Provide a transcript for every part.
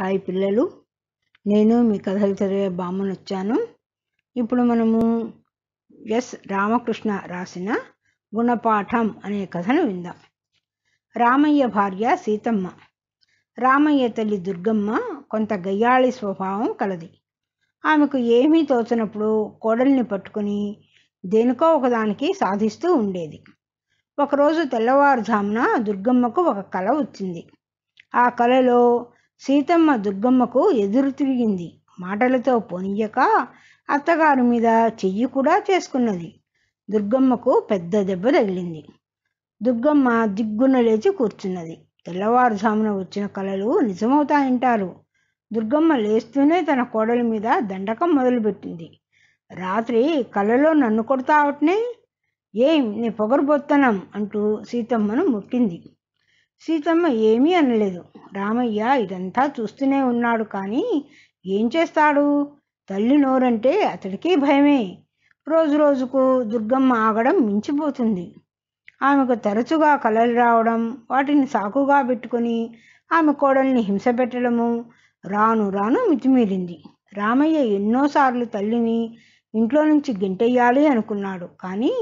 hi పిల్లలు నేను మీ కథలు చదివే బామ్మను వచ్చాను ఇప్పుడు మనము ఎస్ రామకృష్ణ రాసిన గుణపాఠం అనే కథను విందాం రామయ్య భార్య సీతమ్మ రామయ్య తల్లి దుర్గమ్మ కొంత గయ్యాళి స్వభావం కలది ఆమెకు ఏమీ తోచినప్పుడు కోడల్ని పట్టుకుని దేనికో ఒకదానికి సాధిస్తూ ఉండేది ఒకరోజు తెల్లవారుజామున దుర్గమ్మకు ఒక కళ వచ్చింది ఆ కళలో సీతమ్మ దుర్గమ్మకు ఎదురు తిరిగింది మాటలతో పొనియక అత్తగారి మీద చెయ్యి కూడా చేసుకున్నది దుర్గమ్మకు పెద్ద దెబ్బ తగిలింది దుర్గమ్మ దిగ్గున లేచి కూర్చున్నది తెల్లవారుజామున వచ్చిన కళలు నిజమవుతాయంటారు దుర్గమ్మ లేస్తూనే తన కోడలి మీద దండకం మొదలుపెట్టింది రాత్రి కళలో నన్ను కొడతావటనే ఏం నీ పొగరు బొత్తనం అంటూ సీతమ్మను ముట్టింది సీతమ్మ ఏమీ అనలేదు రామయ్య ఇదంతా చూస్తూనే ఉన్నాడు కానీ ఏం చేస్తాడు తల్లి నోరంటే అతడికి భయమే రోజు రోజుకు దుర్గమ్మ ఆగడం మించిపోతుంది ఆమెకు తరచుగా కలలు రావడం వాటిని సాకుగా పెట్టుకొని ఆమె కోడల్ని హింస పెట్టడము రాను రాను మితిమీరింది రామయ్య ఎన్నోసార్లు తల్లిని ఇంట్లో నుంచి గింటెయ్యాలి అనుకున్నాడు కానీ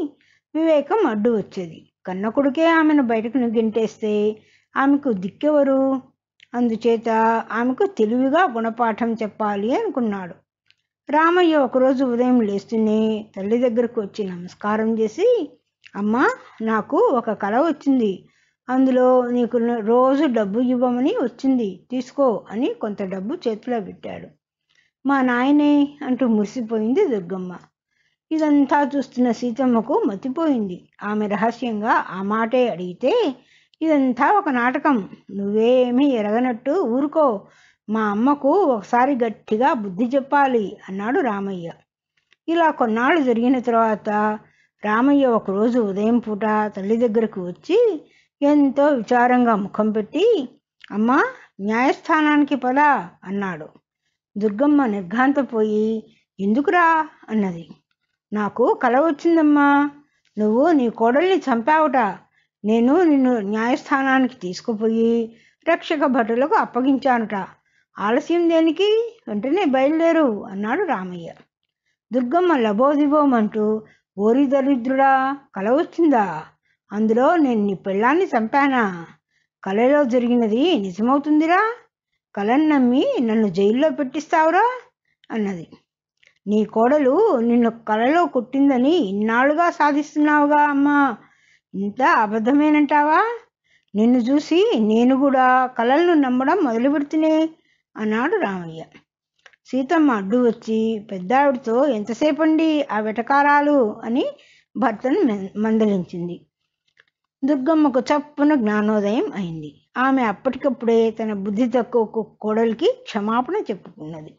వివేకం అడ్డు వచ్చేది కన్న కొడుకే ఆమెను బయటకు గింటేస్తే ఆమెకు దిక్కెవరు అందుచేత ఆమెకు తెలివిగా గుణపాఠం చెప్పాలి అనుకున్నాడు రామయ్య ఒకరోజు ఉదయం లేస్తూనే తల్లి దగ్గరకు వచ్చి నమస్కారం చేసి అమ్మ నాకు ఒక కళ వచ్చింది అందులో నీకు రోజు డబ్బు ఇవ్వమని వచ్చింది తీసుకో అని కొంత డబ్బు చేతిలో పెట్టాడు మా నాయనే అంటూ మురిసిపోయింది దుర్గమ్మ ఇదంతా చూస్తున్న సీతమ్మకు మతిపోయింది ఆమె రహస్యంగా ఆ మాటే అడిగితే ఇదంతా ఒక నాటకం నువ్వేమీ ఎరగనట్టు ఊరుకో మా అమ్మకు ఒకసారి గట్టిగా బుద్ధి చెప్పాలి అన్నాడు రామయ్య ఇలా కొన్నాళ్ళు జరిగిన తర్వాత రామయ్య ఒకరోజు ఉదయం పూట తల్లి దగ్గరకు వచ్చి ఎంతో విచారంగా ముఖం పెట్టి అమ్మ న్యాయస్థానానికి పదా అన్నాడు దుర్గమ్మ నిర్ఘాంతపోయి ఎందుకురా అన్నది నాకు కల వచ్చిందమ్మా నువ్వు నీ కోడల్ని చంపావుట నేను నిన్ను న్యాయస్థానానికి తీసుకుపోయి రక్షక భటులకు అప్పగించానుట ఆలస్యం దేనికి వెంటనే బయలుదేరు అన్నాడు రామయ్య దుర్గమ్మ లభోదివోమంటూ ఓరి దరిద్రుడా కల వచ్చిందా అందులో నేను నీ పెళ్ళాన్ని చంపానా కలలో జరిగినది నిజమవుతుందిరా కలన్నమ్మి నమ్మి నన్ను జైల్లో పెట్టిస్తావురా అన్నది నీ కోడలు నిన్ను కలలో కుట్టిందని ఇన్నాళ్ళుగా సాధిస్తున్నావుగా అమ్మా ఇంత అబద్ధమేనంటావా నిన్ను చూసి నేను కూడా కలలను నమ్మడం మొదలు పెడుతునే అన్నాడు రామయ్య సీతమ్మ అడ్డు వచ్చి పెద్దావిడితో ఎంతసేపండి ఆ వెటకారాలు అని భర్తను మందలించింది దుర్గమ్మకు చప్పున జ్ఞానోదయం అయింది ఆమె అప్పటికప్పుడే తన బుద్ధి తక్కువ కోడలికి క్షమాపణ చెప్పుకున్నది